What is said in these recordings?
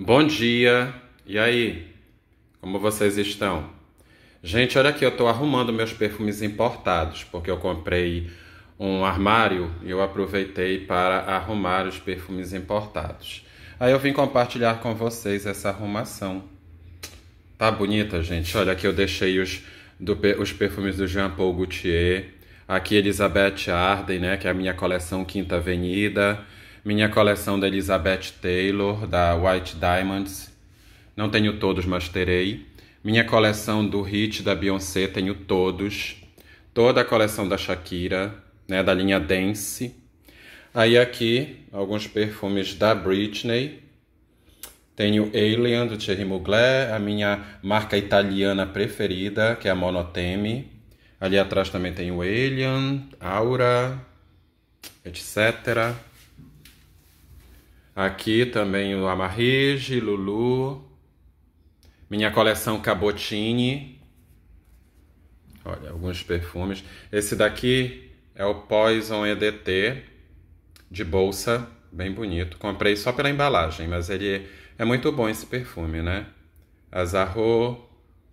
Bom dia, e aí? Como vocês estão? Gente, olha aqui, eu estou arrumando meus perfumes importados, porque eu comprei um armário e eu aproveitei para arrumar os perfumes importados. Aí eu vim compartilhar com vocês essa arrumação. Tá bonita, gente? Olha aqui, eu deixei os, do, os perfumes do Jean Paul Gaultier. Aqui, Elizabeth Arden, né, que é a minha coleção Quinta Avenida. Minha coleção da Elizabeth Taylor, da White Diamonds. Não tenho todos, mas terei. Minha coleção do Hit da Beyoncé, tenho todos. Toda a coleção da Shakira, né, da linha Dance. Aí aqui, alguns perfumes da Britney. Tenho Alien, do Thierry Mugler, a minha marca italiana preferida, que é a Monotemi. Ali atrás também tenho Alien, Aura, etc. Aqui também o Amarrige, Lulu. Minha coleção Cabotini. Olha, alguns perfumes. Esse daqui é o Poison EDT de bolsa, bem bonito. Comprei só pela embalagem, mas ele é muito bom esse perfume, né? Azarro,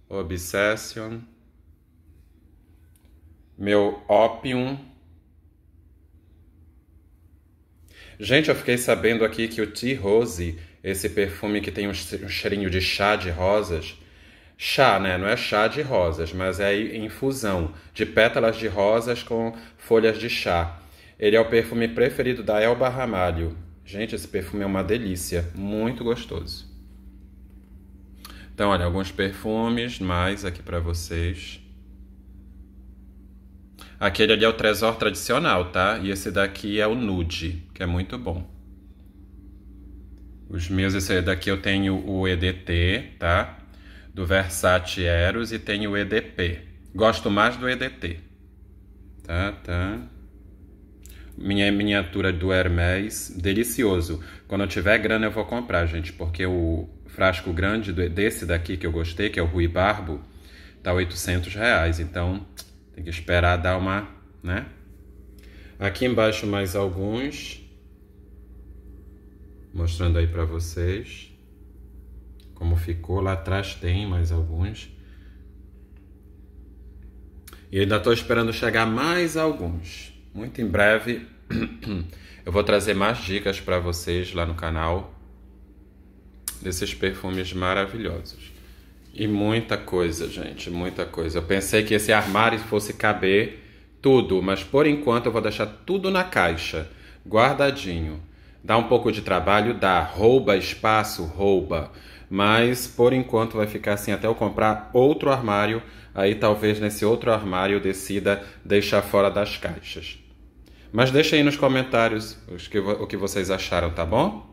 Obsession. Meu Opium Gente, eu fiquei sabendo aqui que o Tea Rose, esse perfume que tem um cheirinho de chá de rosas, chá, né? Não é chá de rosas, mas é infusão de pétalas de rosas com folhas de chá. Ele é o perfume preferido da Elba Ramalho. Gente, esse perfume é uma delícia, muito gostoso. Então, olha, alguns perfumes mais aqui para vocês. Aquele ali é o Tresor tradicional, tá? E esse daqui é o Nude, que é muito bom. Os meus, esse daqui eu tenho o EDT, tá? Do Versace Eros e tenho o EDP. Gosto mais do EDT. Tá, tá. Minha miniatura do Hermes, delicioso. Quando eu tiver grana eu vou comprar, gente, porque o frasco grande desse daqui que eu gostei, que é o Rui Barbo, tá 800 reais. Então, tem que esperar dar uma, né? Aqui embaixo mais alguns. Mostrando aí para vocês como ficou. Lá atrás tem mais alguns. E ainda estou esperando chegar mais alguns. Muito em breve eu vou trazer mais dicas para vocês lá no canal desses perfumes maravilhosos. E muita coisa, gente, muita coisa. Eu pensei que esse armário fosse caber tudo, mas por enquanto eu vou deixar tudo na caixa, guardadinho. Dá um pouco de trabalho, dá. Rouba espaço, rouba. Mas por enquanto vai ficar assim até eu comprar outro armário. Aí talvez nesse outro armário eu decida deixar fora das caixas. Mas deixa aí nos comentários o que vocês acharam, tá bom?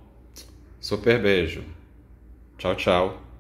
Super beijo. Tchau, tchau.